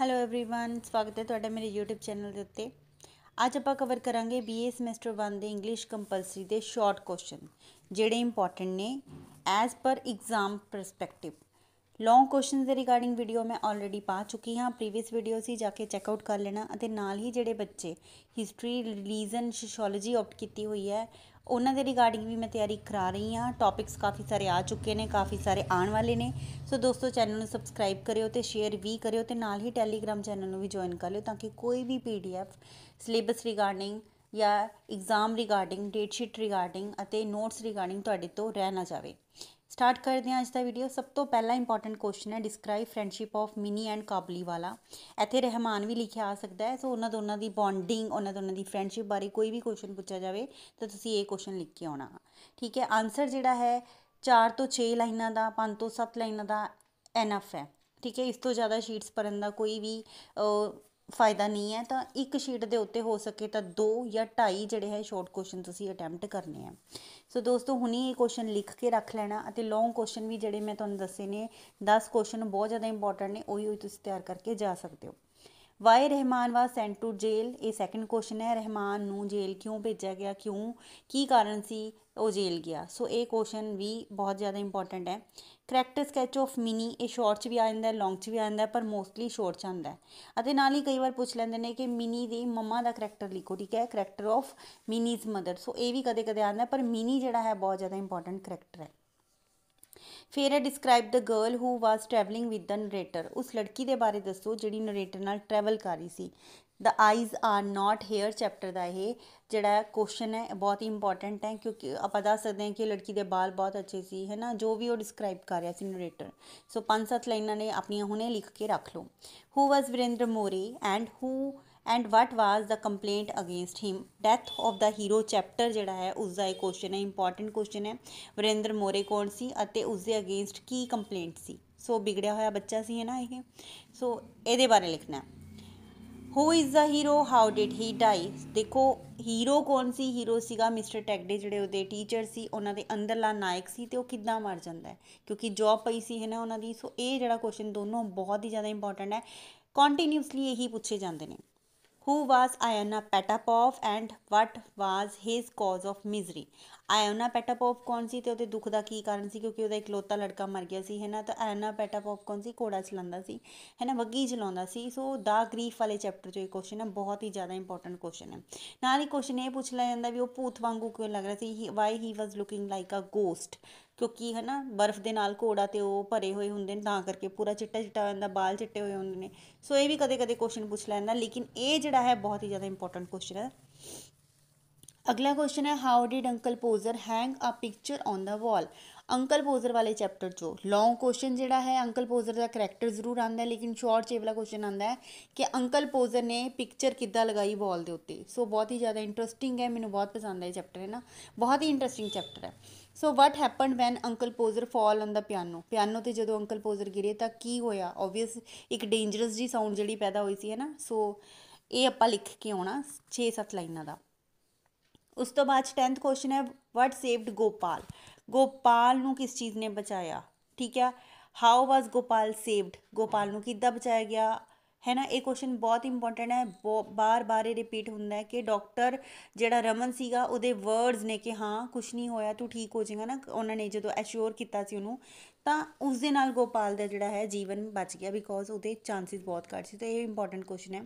Hello everyone ਸਵਾਗਤ ਹੈ ਤੁਹਾਡਾ ਮੇਰੇ YouTube ਚੈਨਲ ਦੇ ਉੱਤੇ ਅੱਜ ਆਪਾਂ ਕਵਰ ਕਰਾਂਗੇ BA ਸਮੈਸਟਰ 1 ਦੇ ਇੰਗਲਿਸ਼ ਕੰਪਲਸਰੀ ਦੇ ਸ਼ਾਰਟ ਕੁਐਸਚਨ ਜਿਹੜੇ ਇੰਪੋਰਟੈਂਟ ਨੇ as per exam perspective long questions ਦੇ ਰਿਗਾਰਡਿੰਗ ਵੀਡੀਓ ਮੈਂ ਆਲਰੇਡੀ ਪਾ ਚੁੱਕੀ ਹਾਂ ਪ੍ਰੀਵੀਅਸ ਵੀਡੀਓ ਸੀ ਜਾ ਕੇ ਚੈੱਕ ਆਊਟ ਕਰ ਲੈਣਾ ਅਤੇ ਨਾਲ ਹੀ ਜਿਹੜੇ ਬੱਚੇ ਹਿਸਟਰੀ ਰਿਲੀਜਨ ਸੋਸ਼ੀਓਲੋਜੀ ਆਪਟ ਕੀਤੀ ਹੋਈ ਹੈ ਉਹਨਾਂ ਦੇ ਰਿਗਾਰਡਿੰਗ ਵੀ ਮੈਂ ਤਿਆਰੀ ਕਰਾ ਰਹੀ ਹਾਂ ਟੌਪਿਕਸ ਕਾਫੀ ਸਾਰੇ ਆ ਚੁੱਕੇ ਨੇ ਕਾਫੀ ਸਾਰੇ ਆਉਣ ਵਾਲੇ ਨੇ ਸੋ ਦੋਸਤੋ ਚੈਨਲ ਨੂੰ ਸਬਸਕ੍ਰਾਈਬ ਕਰਿਓ ਤੇ ਸ਼ੇਅਰ ਵੀ ਕਰਿਓ ਤੇ ਨਾਲ ਹੀ ਟੈਲੀਗ੍ਰਾਮ ਚੈਨਲ ਨੂੰ ਵੀ ਜੁਆਇਨ ਕਰ ਲਿਓ ਤਾਂ ਕਿ ਕੋਈ ਵੀ ਪੀਡੀਐਫ ਸਿਲੇਬਸ ਰਿਗਾਰਡਿੰਗ ਜਾਂ exam regarding date sheet regarding ਅਤੇ ਨੋਟਸ ਰਿਗਾਰਡਿੰਗ ਤੁਹਾਡੇ ਤੋਂ ਰਹਿ ਨਾ ਜਾਵੇ ਸਟਾਰਟ ਕਰਦੇ ਹਾਂ ਅੱਜ ਦਾ ਵੀਡੀਓ ਸਭ ਤੋਂ ਪਹਿਲਾ ਇੰਪੋਰਟੈਂਟ ਕੁਐਸਚਨ ਹੈ describe friendship of Mini and Kabuliwala ਇੱਥੇ ਰਹਿਮਾਨ ਵੀ ਲਿਖਿਆ ਆ ਸਕਦਾ ਹੈ ਸੋ ਉਹਨਾਂ ਦੋਨਾਂ ਦੀ ਬੌਂਡਿੰਗ ਉਹਨਾਂ ਦੋਨਾਂ ਦੀ ਫਰੈਂਡਸ਼ਿਪ ਬਾਰੇ ਕੋਈ ਵੀ ਕੁਐਸਚਨ ਪੁੱਛਿਆ ਜਾਵੇ ਤਾਂ ਤੁਸੀਂ ਇਹ ਕੁਐਸਚਨ ਲਿਖ ਕੇ ਆਉਣਾ ਠੀਕ ਹੈ ਆਨਸਰ ਜਿਹੜਾ ਹੈ 4 ਤੋਂ 6 ਲਾਈਨਾਂ ਦਾ 5 ਤੋਂ 7 ਲਾਈਨਾਂ ਦਾ ਐਨਫ ਹੈ ਠੀਕ ਹੈ ਇਸ ਤੋਂ ਜ਼ਿਆਦਾ ਸ਼ੀਟਸ ਪੜਨ ਦਾ ਕੋਈ ਵੀ ਫਾਇਦਾ ਨਹੀਂ ਹੈ ਤਾਂ ਇੱਕ ਸ਼ੀਟ ਦੇ ਉੱਤੇ ਹੋ ਸਕੇ ਤਾਂ ਦੋ ਜਾਂ ਢਾਈ ਜਿਹੜੇ ਹੈ ਸ਼ਾਰਟ ਕੁਐਸਚਨ ਤੁਸੀਂ ਅਟੈਂਪਟ ਕਰਨੇ ਆ ਸੋ ਦੋਸਤੋ ਹੁਣੀ ਇਹ ਕੁਐਸਚਨ ਲਿਖ ਕੇ ਰੱਖ ਲੈਣਾ ਅਤੇ ਲੌਂਗ ਕੁਐਸਚਨ ਵੀ ਜਿਹੜੇ ਮੈਂ ਤੁਹਾਨੂੰ ਦੱਸੇ ਨੇ 10 ਕੁਐਸਚਨ ਬਹੁਤ ਜ਼ਿਆਦਾ ਇੰਪੋਰਟੈਂਟ ਨੇ ਉਹੀ ਉਹੀ ਤੁਸੀਂ ਤਿਆਰ ਕਰਕੇ ਜਾ ਸਕਦੇ ਹੋ why Rahman was sent to jail ਇਹ ਸੈਕੰਡ ਕੁਐਸਚਨ ਹੈ ਰਹਿਮਾਨ ਨੂੰ ਜੇਲ ਕਿਉਂ ਭੇਜਿਆ ਗਿਆ ਕਿਉਂ ਕੀ ਕਾਰਨ ਸੀ ਉਹ ਜੇਲ ਗਿਆ ਸੋ ਇਹ ਕੁਐਸਚਨ ਵੀ ਬਹੁਤ ਜ਼ਿਆਦਾ ਇੰਪੋਰਟੈਂਟ ਹੈ ਕਰੈਕਟਰ ਸਕੈਚ ਆਫ ਮਿਨੀ ਇਹ ਸ਼ਾਰਟ ਚ ਵੀ ਆ ਜਾਂਦਾ ਲੌਂਗ ਚ ਵੀ ਆ ਜਾਂਦਾ ਪਰ ਮੋਸਟਲੀ ਸ਼ਾਰਟ ਚ ਆਉਂਦਾ ਅਤੇ ਨਾਲ ਹੀ ਕਈ ਵਾਰ ਪੁੱਛ ਲੈਂਦੇ ਨੇ ਕਿ ਮਿਨੀ ਦੀ ਮਮਾ ਦਾ ਕਰੈਕਟਰ ਲਿਖੋ ਠੀਕ ਹੈ character of Mini's mother so ਇਹ ਵੀ ਕਦੇ-ਕਦੇ ਆਉਂਦਾ ਪਰ ਮਿਨੀ ਜਿਹੜਾ ਹੈ ਬਹੁਤ ਜ਼ਿਆਦਾ ਇੰਪੋਰਟੈਂਟ ਕਰੈਕਟਰ ਹੈ ਫਿਰ ਇਹ describe the girl who was travelling with the narrator ਉਸ ਲੜਕੀ ਦੇ ਬਾਰੇ ਦੱਸੋ ਜਿਹੜੀ ਨਰੇਟਰ ਨਾਲ ਟਰੈਵਲ ਕਰ ਰਹੀ ਸੀ the eyes are not here chapter ਦਾ ਇਹ ਜਿਹੜਾ ਕੁਐਸਚਨ ਹੈ ਬਹੁਤ ਹੀ ਇੰਪੋਰਟੈਂਟ ਹੈ ਕਿਉਂਕਿ ਆਪਾਂ ਦੱਸ ਸਕਦੇ ਹਾਂ ਕਿ ਲੜਕੀ ਦੇ ਬਾਲ ਬਹੁਤ ਅੱਛੇ ਸੀ ਹੈ ਨਾ ਜੋ ਵੀ ਉਹ ਡਿਸਕ੍ਰਾਈਬ ਕਰ ਰਿਹਾ ਸੀ ਨਰੇਟਰ ਸੋ ਪੰਜ ਸੱਤ ਲਾਈਨਾਂ ਨੇ ਆਪਣੀਆਂ ਹੁਣੇ ਲਿਖ ਕੇ ਰੱਖ ਲਓ ਹੂ was Virender Mori and who and what was the complaint against him death of the hero chapter ਜਿਹੜਾ ਹੈ ਉਸ ਦਾ ਇੱਕ ਕੁਐਸਚਨ ਹੈ ਇੰਪੋਰਟੈਂਟ ਕੁਐਸਚਨ ਹੈ ਵਰਿੰਦਰ ਮੋਰੇ ਕੌਣ ਸੀ ਅਤੇ ਉਸ ਦੇ ਅਗੇਂਸਟ ਕੀ ਕੰਪਲੇਂਟ ਸੀ ਸੋ ਵਿਗੜਿਆ ਹੋਇਆ ਬੱਚਾ ਸੀ ਹੈ ਨਾ ਇਹ ਸੋ ਇਹਦੇ ਬਾਰੇ ਲਿਖਣਾ who is the hero how did he die ਦੇਖੋ ਹੀਰੋ ਕੌਣ ਸੀ ਹੀਰੋ ਸੀਗਾ ਮਿਸਟਰ ਟੈਗਡੇ ਜਿਹੜੇ ਉਹਦੇ ਟੀਚਰ ਸੀ ਉਹਨਾਂ ਦੇ ਅੰਦਰਲਾ ਨਾਇਕ ਸੀ ਤੇ ਉਹ ਕਿੱਦਾਂ ਮਰ ਜਾਂਦਾ ਹੈ ਕਿਉਂਕਿ ਜੌਬ ਪਈ ਸੀ ਹੈ ਨਾ ਉਹਨਾਂ ਦੀ ਸੋ ਇਹ ਜਿਹੜਾ ਕੁਐਸਚਨ ਦੋਨੋਂ ਬਹੁਤ ਹੀ ਜ਼ਿਆਦਾ ਇੰਪੋਰਟੈਂਟ ਹੈ ਕੰਟੀਨਿਊਸਲੀ ਇਹੀ ਪੁੱਛੇ ਜਾਂਦੇ ਨੇ Who was Iona Petapov and what was his cause of misery? ਆਇਓਨਾ ਪੈਟਾਪੋਪ ਕੌਣ ਸੀ ਤੇ ਉਹਦੇ ਦੁੱਖ ਦਾ ਕੀ ਕਾਰਨ ਸੀ ਕਿਉਂਕਿ ਉਹਦਾ ਇਕਲੌਤਾ ਲੜਕਾ ਮਰ ਗਿਆ ਸੀ ਹੈਨਾ ਤਾਂ ਆਇਓਨਾ ਪੈਟਾਪੋਪ ਕੌਣ ਸੀ ਘੋੜਾ ਚਲਾਉਂਦਾ ਸੀ ਹੈਨਾ ਬੱਗੀ ਚਲਾਉਂਦਾ ਸੀ ਸੋ ਦਾ ਗਰੀਫ ਵਾਲੇ ਚੈਪਟਰ ਚੋਂ ਇਹ ਕੁਐਸਚਨ ਹੈ ਬਹੁਤ ਹੀ ਜ਼ਿਆਦਾ ਇੰਪੋਰਟੈਂਟ ਕੁਐਸਚਨ ਹੈ ਨਾਲ ਹੀ ਕੁਐਸਚਨ ਇਹ ਪੁੱਛ ਲਿਆ ਜਾਂਦਾ ਵੀ ਉਹ ਭੂਤ ਵਾਂਗੂ ਕਿਉਂ ਲੱਗ ਰਿਹਾ ਸੀ why he was looking like a ghost ਕਿਉਂਕਿ ਹੈ ਨਾ ਬਰਫ਼ ਦੇ ਨਾਲ ਘੋੜਾ ਤੇ ਉਹ ਭਰੇ ਹੋਏ ਹੁੰਦੇ ਨੇ ਤਾਂ ਕਰਕੇ ਪੂਰਾ ਚਿੱਟਾ ਚਿੱਟਾ ਹੋ ਜਾਂਦਾ ਬਾਲ ਚਿੱਟੇ ਹੋਏ ਹੁੰਦੇ ਨੇ ਸੋ ਇਹ ਵੀ ਕਦੇ ਕਦੇ ਕੁਐਸਚਨ ਪੁੱਛ ਲੈਂਦਾ ਲੇਕਿਨ ਇਹ ਜਿਹੜਾ ਹੈ ਬਹੁਤ ਹੀ ਜ਼ਿਆਦਾ ਇੰਪੋਰਟੈਂਟ ਕੁਐਸਚਨ ਹੈ ਅਗਲਾ ਕੁਐਸਚਨ ਹੈ how did uncle Podger hang a picture on the wall uncle Podger ਵਾਲੇ ਚੈਪਟਰ 'ਚੋਂ ਲੌਂਗ ਕੁਐਸਚਨ ਜਿਹੜਾ ਹੈ ਅੰਕਲ ਪੋਜ਼ਰ ਦਾ ਕੈਰੈਕਟਰ ਜ਼ਰੂਰ ਆਂਦਾ ਹੈ ਲੇਕਿਨ ਸ਼ਾਰਟ 'ਚ ਇਹ ਵਾਲਾ ਕੁਐਸਚਨ ਆਂਦਾ ਹੈ ਕਿ ਅੰਕਲ ਪੋਜ਼ਰ ਨੇ ਪਿਕਚਰ ਕਿੱਦਾਂ ਲਗਾਈ ਵਾਲ ਦੇ ਉੱਤੇ ਸੋ ਬਹੁਤ ਹੀ ਜ਼ਿਆਦਾ ਇੰਟਰਸਟਿੰਗ ਹੈ ਮੈਨੂੰ ਬਹੁਤ ਪਸੰਦ ਹੈ ਚੈਪਟਰ ਹੈ ਨਾ ਬਹੁਤ ਹੀ ਇੰਟਰਸਟਿੰਗ ਚੈਪਟਰ ਹੈ so what happened when uncle Podger fall on the piano piano ਤੇ ਜਦੋਂ ਅੰਕਲ ਪੋਜ਼ਰ ਗਿਰੇ ਤਾਂ ਕੀ ਹੋਇਆ ਆਬਵੀਅਸ ਇੱਕ ਡੇਂਜਰਸ ਜੀ ਸਾਊਂਡ ਜਿਹੜੀ ਪੈਦਾ ਹੋਈ ਸੀ ਹੈ ਨਾ ਸੋ ਇਹ ਆਪਾਂ ਲਿਖ ਕੇ ਆਉਣਾ 6-7 ਲਾਈਨਾਂ ਦਾ ਉਸ ਤੋਂ ਬਾਅਦ 10th ਕੁਐਸਚਨ ਹੈ ਵਾਟ ਸੇਵਡ ਗੋਪਾਲ ਗੋਪਾਲ ਨੂੰ ਕਿਸ ਚੀਜ਼ ਨੇ ਬਚਾਇਆ ਠੀਕ ਹੈ how was Gopal saved Gopal ਨੂੰ ਕਿੱਦਾਂ ਬਚਾਇਆ ਗਿਆ ਹੈ ਨਾ ਇਹ ਕੁਐਸਚਨ ਬਹੁਤ ਇੰਪੋਰਟੈਂਟ ਹੈ ਬਾਰ-ਬਾਰ ਇਹ ਰਿਪੀਟ ਹੁੰਦਾ ਹੈ ਕਿ ਡਾਕਟਰ ਜਿਹੜਾ ਰਮਨ ਸੀਗਾ ਉਹਦੇ ਵਰਡਸ ਨੇ ਕਿ ਹਾਂ ਕੁਝ ਨਹੀਂ ਹੋਇਆ ਤੂੰ ਠੀਕ ਹੋ ਜਾਏਗਾ ਨਾ ਉਹਨਾਂ ਨੇ ਜਦੋਂ ਐਸ਼ੋਰ ਕੀਤਾ ਸੀ ਉਹਨੂੰ ਤਾਂ ਉਸ ਦੇ ਨਾਲ ਗੋਪਾਲ ਦਾ ਜਿਹੜਾ ਹੈ ਜੀਵਨ ਬਚ ਗਿਆ ਬਿਕੋਜ਼ ਉਹਦੇ ਚਾਂਸਸ ਬਹੁਤ ਘੱਟ ਸੀ ਤਾਂ ਇਹ ਇੰਪੋਰਟੈਂਟ ਕੁਐਸਚਨ ਹੈ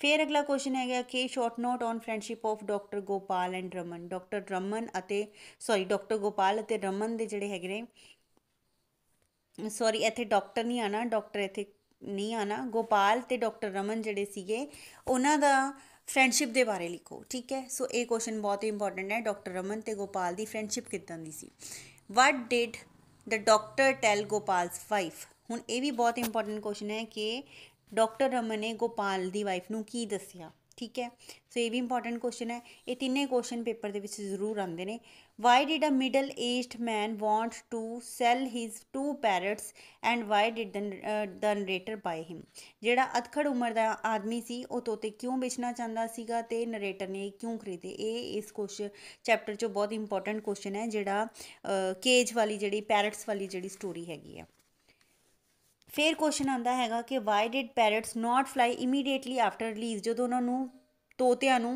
ਫਿਰ ਅਗਲਾ ਕੁਐਸਚਨ ਹੈਗਾ ਕਿ short note on friendship of doctor Gopal and Raman doctor Raman ਅਤੇ ਸੌਰੀ ਡਾਕਟਰ ਗੋਪਾਲ ਅਤੇ ਰਮਨ ਦੇ ਜਿਹੜੇ ਹੈਗੇ ਨੇ ਸੌਰੀ ਇੱਥੇ ਡਾਕਟਰ ਨਹੀਂ ਆਣਾ ਡਾਕਟਰ ਇੱਥੇ ਨਹੀਂ ਆਣਾ ਗੋਪਾਲ ਤੇ ਡਾਕਟਰ ਰਮਨ ਜਿਹੜੇ ਸੀਗੇ ਉਹਨਾਂ ਦਾ ਫਰੈਂਡਸ਼ਿਪ ਦੇ ਬਾਰੇ ਲਿਖੋ ਠੀਕ ਹੈ ਸੋ ਇਹ ਕੁਐਸਚਨ ਬਹੁਤ ਹੀ ਇੰਪੋਰਟੈਂਟ ਹੈ ਡਾਕਟਰ ਰਮਨ ਤੇ ਗੋਪਾਲ ਦੀ ਫਰੈਂਡਸ਼ਿਪ ਕਿਦਾਂ ਦੀ ਸੀ what did the doctor tell Gopal's wife ਹੁਣ ਇਹ ਵੀ ਬਹੁਤ ਇੰਪੋਰਟੈਂਟ ਕੁਐਸਚਨ ਹੈ ਕਿ ਡਾਕਟਰ ਰਮਨ ਨੇ ਗੋਪਾਲ ਦੀ ਵਾਈਫ ਨੂੰ ਕੀ ਦੱਸਿਆ ਠੀਕ ਹੈ ਸੋ ਇਹ ਵੀ ਇੰਪੋਰਟੈਂਟ ਕੁਐਸਚਨ ਹੈ ਇਹ ਤਿੰਨੇ ਕੁਐਸਚਨ ਪੇਪਰ ਦੇ ਵਿੱਚ ਜ਼ਰੂਰ ਆਉਂਦੇ ਨੇ why did a middle aged man want to sell his two parrots and why did the narrator buy him ਜਿਹੜਾ ਅਧਖੜ ਉਮਰ ਦਾ ਆਦਮੀ ਸੀ ਉਹ ਤੋਤੇ ਕਿਉਂ ਵੇਚਣਾ ਚਾਹੁੰਦਾ ਸੀਗਾ ਤੇ ਨਰੇਟਰ ਨੇ ਕਿਉਂ ਖਰੀਦੇ ਇਹ ਇਸ ਕੁਐਸਚਨ ਚੈਪਟਰ 'ਚੋਂ ਬਹੁਤ ਇੰਪੋਰਟੈਂਟ ਕੁਐਸਚਨ ਹੈ ਜਿਹੜਾ ਕੇਜ ਵਾਲੀ ਜਿਹੜੀ ਪੈਰਟਸ ਵਾਲੀ ਜਿਹੜੀ ਸਟੋਰੀ ਹੈਗੀ ਆ ਫਿਰ ਕੁਐਸਚਨ ਆਉਂਦਾ ਹੈਗਾ ਕਿ why did parrots not fly immediately after release ਜਦੋਂ ਉਹਨਾਂ ਨੂੰ ਤੋਤਿਆਂ ਨੂੰ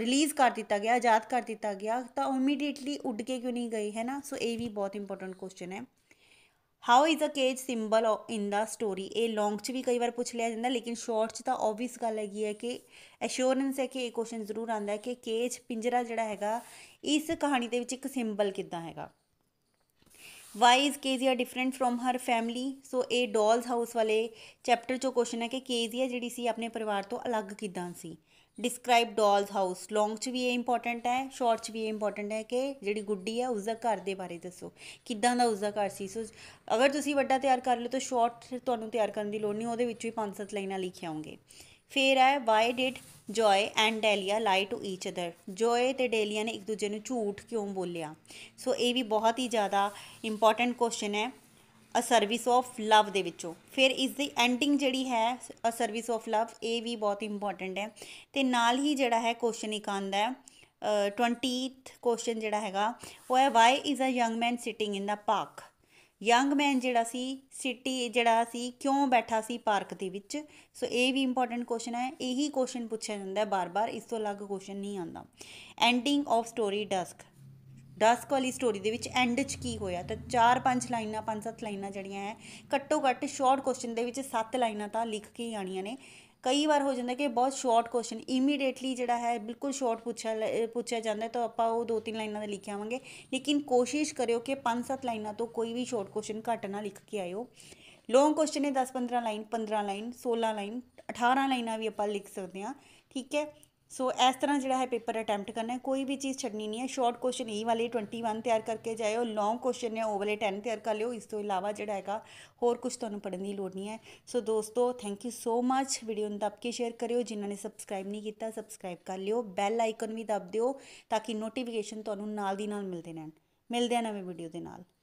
ਰਿਲੀਜ਼ ਕਰ ਦਿੱਤਾ ਗਿਆ ਆਜ਼ਾਦ ਕਰ ਦਿੱਤਾ ਗਿਆ ਤਾਂ ਇਮੀਡੀਏਟਲੀ ਉੱਡ ਕੇ ਕਿਉਂ ਨਹੀਂ ਗਈ ਹੈ ਨਾ ਸੋ ਇਹ ਵੀ ਬਹੁਤ ਇੰਪੋਰਟੈਂਟ ਕੁਐਸਚਨ ਹੈ how is a cage symbol in the story ਇਹ ਲੌਂਗ 'ਚ ਵੀ ਕਈ ਵਾਰ ਪੁੱਛ ਲਿਆ ਜਾਂਦਾ ਲੇਕਿਨ ਸ਼ਾਰਟ 'ਚ ਤਾਂ ਆਬਵੀਅਸ ਗੱਲ ਹੈਗੀ ਹੈ ਕਿ ਐਸ਼ੋਰੈਂਸ ਹੈ ਕਿ ਇਹ ਕੁਐਸਚਨ ਜ਼ਰੂਰ ਆਉਂਦਾ ਹੈ ਕਿ ਕੇਜ ਪਿੰਜਰਾ ਜਿਹੜਾ ਹੈਗਾ ਇਸ ਕਹਾਣੀ ਦੇ ਵਿੱਚ ਇੱਕ ਸਿੰਬਲ ਕਿੱਦਾਂ ਹੈਗਾ why is Kezia different from her family so ਇਹ ਡॉल्स ਹਾਊਸ ਵਾਲੇ ਚੈਪਟਰ ਚੋਂ ਕੁਐਸਚਨ ਹੈ ਕਿ ਕੇਜ਼ੀਆ ਜਿਹੜੀ ਸੀ ਆਪਣੇ ਪਰਿਵਾਰ ਤੋਂ ਅਲੱਗ ਕਿਦਾਂ ਸੀ ਡਿਸਕ੍ਰਾਈਬ ਡॉल्स ਹਾਊਸ ਲੌਂਗ ਚ ਵੀ ਇਹ ਇੰਪੋਰਟੈਂਟ ਹੈ ਸ਼ਾਰਟ ਚ ਵੀ ਇਹ ਇੰਪੋਰਟੈਂਟ ਹੈ ਕਿ ਜਿਹੜੀ ਗੁੱਡੀ ਹੈ ਉਸ ਦਾ ਘਰ ਦੇ ਬਾਰੇ ਦੱਸੋ ਕਿਦਾਂ ਦਾ ਉਸ ਦਾ ਘਰ ਸੀ ਸੋ ਅਗਰ ਤੁਸੀਂ ਵੱਡਾ ਤਿਆਰ ਕਰ ਲਓ ਤਾਂ ਸ਼ਾਰਟ ਤੁਹਾਨੂੰ ਤਿਆਰ ਕਰਨ ਦੀ ਲੋੜ ਨਹੀਂ ਉਹਦੇ ਵਿੱਚ ਵੀ 5-7 ਲਾਈਨਾਂ ਲਿਖਿਆ ਹੋਣਗੇ ਫਿਰ ਹੈ why did Joe and Delia lie to each other joy ਤੇ ਡੈਲੀਆ ਨੇ ਇੱਕ ਦੂਜੇ ਨੂੰ ਝੂਠ ਕਿਉਂ ਬੋਲਿਆ ਸੋ ਇਹ ਵੀ ਬਹੁਤ ਹੀ ਜ਼ਿਆਦਾ ਇੰਪੋਰਟੈਂਟ ਕੁਐਸਚਨ ਹੈ ਅ ਸਰਵਿਸ ਆਫ ਲਵ ਦੇ ਵਿੱਚੋਂ ਫਿਰ ਇਸ ਦੀ ਐਂਡਿੰਗ ਜਿਹੜੀ ਹੈ ਅ ਸਰਵਿਸ ਆਫ ਲਵ ਇਹ ਵੀ ਬਹੁਤ ਇੰਪੋਰਟੈਂਟ ਹੈ ਤੇ ਨਾਲ ਹੀ ਜਿਹੜਾ ਹੈ ਕੁਐਸਚਨ ਇੱਕ ਆਂਦਾ ਹੈ 20th ਕੁਐਸਚਨ ਜਿਹੜਾ ਹੈਗਾ ਉਹ ਹੈ why is a young man sitting in the park young man ਜਿਹੜਾ ਸੀ ਸਿਟੀ ਜਿਹੜਾ ਸੀ ਕਿਉਂ ਬੈਠਾ ਸੀ ਪਾਰਕ ਦੇ ਵਿੱਚ ਸੋ ਇਹ ਵੀ ਇੰਪੋਰਟੈਂਟ ਕੁਐਸਚਨ ਹੈ ਇਹੀ ਕੁਐਸਚਨ ਪੁੱਛਿਆ ਜਾਂਦਾ ਹੈ ਬਾਰ-ਬਾਰ ਇਸ ਤੋਂ ਅਲੱਗ ਕੁਐਸਚਨ ਨਹੀਂ ਆਉਂਦਾ ending of story dusk dusk ਵਾਲੀ ਸਟੋਰੀ ਦੇ ਵਿੱਚ ਐਂਡ 'ਚ ਕੀ ਹੋਇਆ ਤਾਂ 4-5 ਲਾਈਨਾਂ 5-7 ਲਾਈਨਾਂ ਜਿਹੜੀਆਂ ਹੈ ਘੱਟੋ ਘੱਟ ਸ਼ਾਰਟ ਕੁਐਸਚਨ ਦੇ ਵਿੱਚ 7 ਲਾਈਨਾਂ ਤਾਂ ਲਿਖ ਕੇ ਆਣੀਆਂ ਨੇ ਕਈ ਵਾਰ ਹੋ ਜਾਂਦਾ ਕਿ ਬਹੁਤ ਸ਼ਾਰਟ ਕੁਐਸਚਨ ਇਮੀਡੀਏਟਲੀ ਜਿਹੜਾ ਹੈ ਬਿਲਕੁਲ ਸ਼ਾਰਟ ਪੁੱਛਿਆ ਪੁੱਛਿਆ ਜਾਂਦਾ ਤਾਂ ਆਪਾਂ ਉਹ ਦੋ ਤਿੰਨ ਲਾਈਨਾਂ ਦਾ ਲਿਖ ਆਵਾਂਗੇ ਲੇਕਿਨ ਕੋਸ਼ਿਸ਼ ਕਰਿਓ ਕਿ ਪੰਜ ਸੱਤ ਲਾਈਨਾਂ ਤੋਂ ਕੋਈ ਵੀ ਸ਼ਾਰਟ ਕੁਐਸਚਨ ਘੱਟ ਨਾ ਲਿਖ ਕੇ ਆਇਓ ਲੌਂਗ ਕੁਐਸਚਨ ਹੈ 10 15 ਲਾਈਨ 15 ਲਾਈਨ 16 ਲਾਈਨ 18 ਲਾਈਨਾਂ ਵੀ ਆਪਾਂ ਲਿਖ ਸਕਦੇ ਹਾਂ ਠੀਕ ਹੈ ਸੋ ਇਸ ਤਰ੍ਹਾਂ ਜਿਹੜਾ ਹੈ ਪੇਪਰ ਅਟੈਂਪਟ ਕਰਨਾ ਹੈ ਕੋਈ ਵੀ ਚੀਜ਼ ਛੱਡਣੀ ਨਹੀਂ ਹੈ ਸ਼ਾਰਟ ਕੁਐਸਚਨ ਈ ਵਾਲੇ 21 ਤਿਆਰ ਕਰਕੇ ਜਾਇਓ ਲੌਂਗ ਕੁਐਸਚਨ ਨੇ ਉਹ ਵਾਲੇ 10 ਤਿਆਰ ਕਰ ਲਿਓ ਇਸ ਤੋਂ ਇਲਾਵਾ ਜਿਹੜਾ ਹੈਗਾ ਹੋਰ ਕੁਝ ਤੁਹਾਨੂੰ ਪੜ੍ਹਨ ਦੀ ਲੋੜ ਨਹੀਂ ਹੈ ਸੋ ਦੋਸਤੋ thank you so much video ਨੂੰ ਦੱਬ ਕੇ ਸ਼ੇਅਰ ਕਰਿਓ ਜਿਨ੍ਹਾਂ ਨੇ ਸਬਸਕ੍ਰਾਈਬ ਨਹੀਂ ਕੀਤਾ ਸਬਸਕ੍ਰਾਈਬ ਕਰ ਲਿਓ ਬੈਲ ਆਈਕਨ ਵੀ ਦੱਬ ਦਿਓ ਤਾਂ ਕਿ ਨੋਟੀਫਿਕੇਸ਼ਨ ਤੁਹਾਨੂੰ ਨਾਲ ਦੀ ਨਾਲ ਮਿਲਦੇ ਰਹਿਣ ਮਿਲਦੇ ਆ ਨਵੇਂ ਵੀਡੀਓ ਦੇ ਨਾਲ